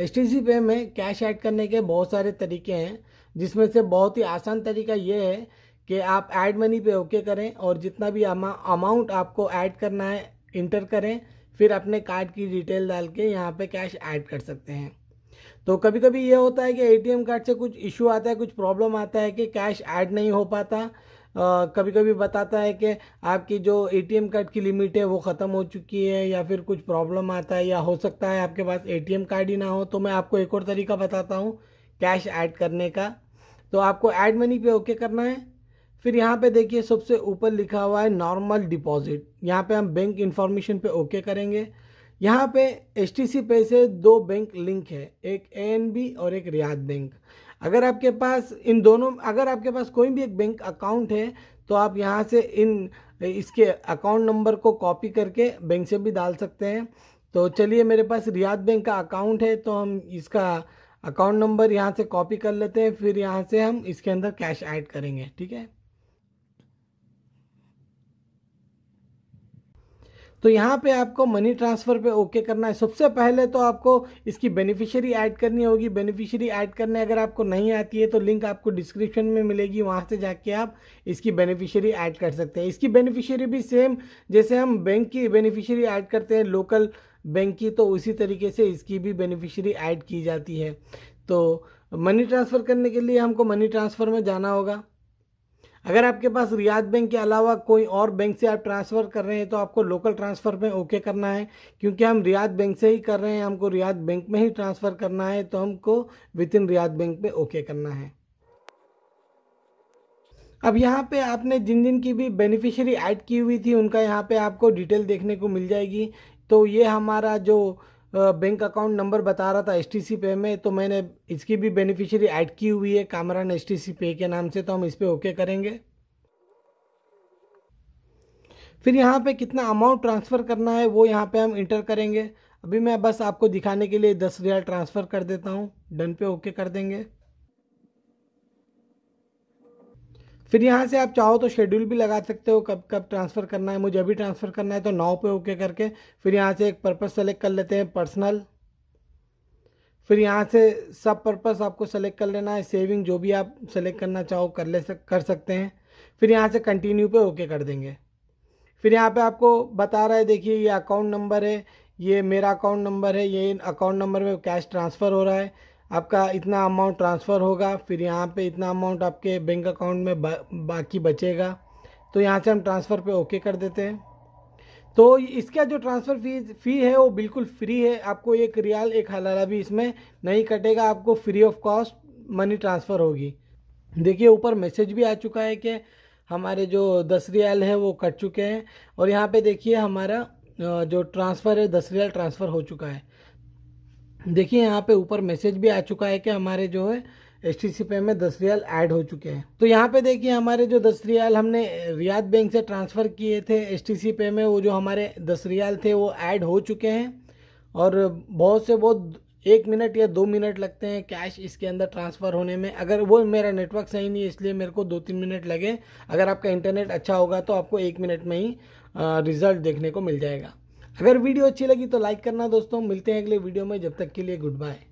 H T C पे में cash add करने के बहुत सारे तरीके हैं जिसमें से बहुत ही आसान तरीका ये है कि आप ऐड मनी पे ओके करें और जितना भी अमाउंट आपको ऐड करना है इंटर करें फिर अपने कार्ड की डिटेल डाल के यहाँ पे कैश ऐड कर सकते हैं तो कभी कभी ये होता है कि एटीएम कार्ड से कुछ इशू आता है कुछ प्रॉब्लम आता है कि कैश ऐड नहीं हो पाता कभी कभी बताता है कि आपकी जो एटीएम कार्ड की लिमिट है वो ख़त्म हो चुकी है या फिर कुछ प्रॉब्लम आता है या हो सकता है आपके पास एटीएम कार्ड ही ना हो तो मैं आपको एक और तरीका बताता हूँ कैश ऐड करने का तो आपको ऐड मनी पे ओके करना है फिर यहाँ पे देखिए सबसे ऊपर लिखा हुआ है नॉर्मल डिपॉजिट यहाँ पे हम बैंक इन्फॉर्मेशन पे ओके करेंगे यहाँ पे एच टी सी पे से दो बैंक लिंक है एक ए और एक रियाद बैंक अगर आपके पास इन दोनों अगर आपके पास कोई भी एक बैंक अकाउंट है तो आप यहाँ से इन इसके अकाउंट नंबर को कॉपी करके बैंक से भी डाल सकते हैं तो चलिए मेरे पास रियाद बैंक का अकाउंट है तो हम इसका अकाउंट नंबर यहाँ से कॉपी कर लेते हैं फिर यहाँ से हम इसके अंदर कैश ऐड करेंगे ठीक है तो यहाँ पे आपको मनी ट्रांसफ़र पे ओके करना है सबसे पहले तो आपको इसकी बेनिफिशियरी ऐड करनी होगी बेनिफिशियरी ऐड करने अगर आपको नहीं आती है तो लिंक आपको डिस्क्रिप्शन में मिलेगी वहाँ से जाके आप इसकी बेनिफिशियरी ऐड कर सकते हैं इसकी बेनिफिशियरी भी सेम जैसे हम बैंक की बेनिफिशियरी ऐड करते हैं लोकल बैंक की तो उसी तरीके से इसकी भी बेनिफिशियरी ऐड की जाती है तो मनी ट्रांसफ़र करने के लिए हमको मनी ट्रांसफ़र में जाना होगा अगर आपके पास रियाद बैंक के अलावा कोई और बैंक से आप ट्रांसफ़र कर रहे हैं तो आपको लोकल ट्रांसफ़र में ओके करना है क्योंकि हम रियाद बैंक से ही कर रहे हैं हमको रियाद बैंक में ही ट्रांसफ़र करना है तो हमको विद इन रियाद बैंक में ओके करना है अब यहाँ पे आपने जिन जिन की भी बेनिफिशियरी ऐड की हुई थी उनका यहाँ पे आपको डिटेल देखने को मिल जाएगी तो ये हमारा जो बैंक अकाउंट नंबर बता रहा था एस पे में तो मैंने इसकी भी बेनिफिशियरी ऐड की हुई है कामरान एस टी पे के नाम से तो हम इस पर ओके करेंगे फिर यहाँ पे कितना अमाउंट ट्रांसफ़र करना है वो यहाँ पे हम इंटर करेंगे अभी मैं बस आपको दिखाने के लिए दस हज़ार ट्रांसफ़र कर देता हूँ डन पे ओके कर देंगे फिर यहाँ से आप चाहो तो शेड्यूल भी लगा सकते हो कब कब ट्रांसफ़र करना है मुझे अभी ट्रांसफ़र करना है तो नाव पे ओके करके फिर यहाँ से एक पर्पस सेलेक्ट कर लेते हैं पर्सनल फिर यहाँ से सब पर्पस आपको सेलेक्ट कर लेना है सेविंग जो भी आप सेलेक्ट करना चाहो कर ले सक कर सकते हैं फिर यहाँ से कंटिन्यू पे ओके कर देंगे फिर यहाँ पे आपको बता रहा है देखिए ये अकाउंट नंबर है ये मेरा अकाउंट नंबर है ये अकाउंट नंबर में कैश ट्रांसफ़र हो रहा है आपका इतना अमाउंट ट्रांसफ़र होगा फिर यहाँ पे इतना अमाउंट आपके बैंक अकाउंट में बा, बाकी बचेगा तो यहाँ से हम ट्रांसफ़र पे ओके कर देते हैं तो इसका जो ट्रांसफ़र फीस फ़ी है वो बिल्कुल फ्री है आपको एक रियाल एक हलाला भी इसमें नहीं कटेगा आपको free of cost money transfer होगी देखिए ऊपर मैसेज भी आ चुका है कि हमारे जो दस रियाल है वो कट चुके हैं और यहाँ पर देखिए हमारा जो ट्रांसफ़र है दस रियाल ट्रांसफ़र हो चुका है देखिए यहाँ पे ऊपर मैसेज भी आ चुका है कि हमारे जो है एस टी सी पे में दस रियाल ऐड हो चुके हैं तो यहाँ पे देखिए हमारे जो दस रियाल हमने रियाद बैंक से ट्रांसफ़र किए थे एस टी सी पे में वो जो हमारे दस रियाल थे वो ऐड हो चुके हैं और बहुत से बहुत एक मिनट या दो मिनट लगते हैं कैश इसके अंदर ट्रांसफ़र होने में अगर वो मेरा नेटवर्क सही नहीं है इसलिए मेरे को दो तीन मिनट लगे अगर आपका इंटरनेट अच्छा होगा तो आपको एक मिनट में ही रिज़ल्ट देखने को मिल जाएगा अगर वीडियो अच्छी लगी तो लाइक करना दोस्तों मिलते हैं अगले वीडियो में जब तक के लिए गुड बाय